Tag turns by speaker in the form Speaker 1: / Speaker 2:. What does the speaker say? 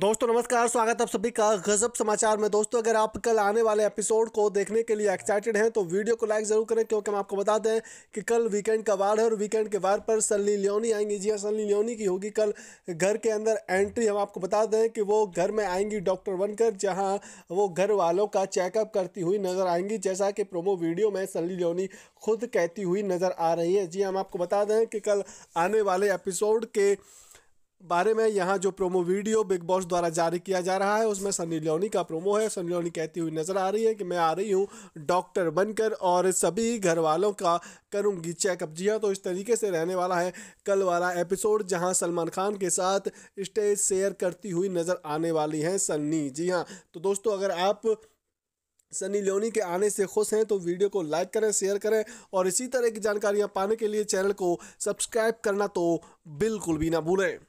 Speaker 1: दोस्तों नमस्कार स्वागत आप सभी का गजब समाचार में दोस्तों अगर आप कल आने वाले एपिसोड को देखने के लिए एक्साइटेड हैं तो वीडियो को लाइक जरूर करें क्योंकि हम आपको बता दें कि कल वीकेंड का वार है और वीकेंड के वार पर सन्नी लियोनी आएंगी जी हाँ सन्नी लियोनी की होगी कल घर के अंदर एंट्री हम आपको बता दें कि वो घर में आएंगी डॉक्टर बनकर जहाँ वो घर वालों का चेकअप करती हुई नज़र आएंगी जैसा कि प्रोमो वीडियो में सन्नी लियोनी खुद कहती हुई नज़र आ रही है जी हाँ, हम आपको बता दें कि कल आने वाले एपिसोड के बारे में यहाँ जो प्रोमो वीडियो बिग बॉस द्वारा जारी किया जा रहा है उसमें सनी लियोनी का प्रोमो है सनी लियोनी कहती हुई नज़र आ रही है कि मैं आ रही हूँ डॉक्टर बनकर और सभी घर वालों का करूँगी चेकअप जी हाँ तो इस तरीके से रहने वाला है कल वाला एपिसोड जहाँ सलमान खान के साथ स्टेज शेयर करती हुई नज़र आने वाली हैं सन्नी जी हाँ तो दोस्तों अगर आप सनी लियोनी के आने से खुश हैं तो वीडियो को लाइक करें शेयर करें और इसी तरह की जानकारियाँ पाने के लिए चैनल को सब्सक्राइब करना तो बिल्कुल भी ना भूलें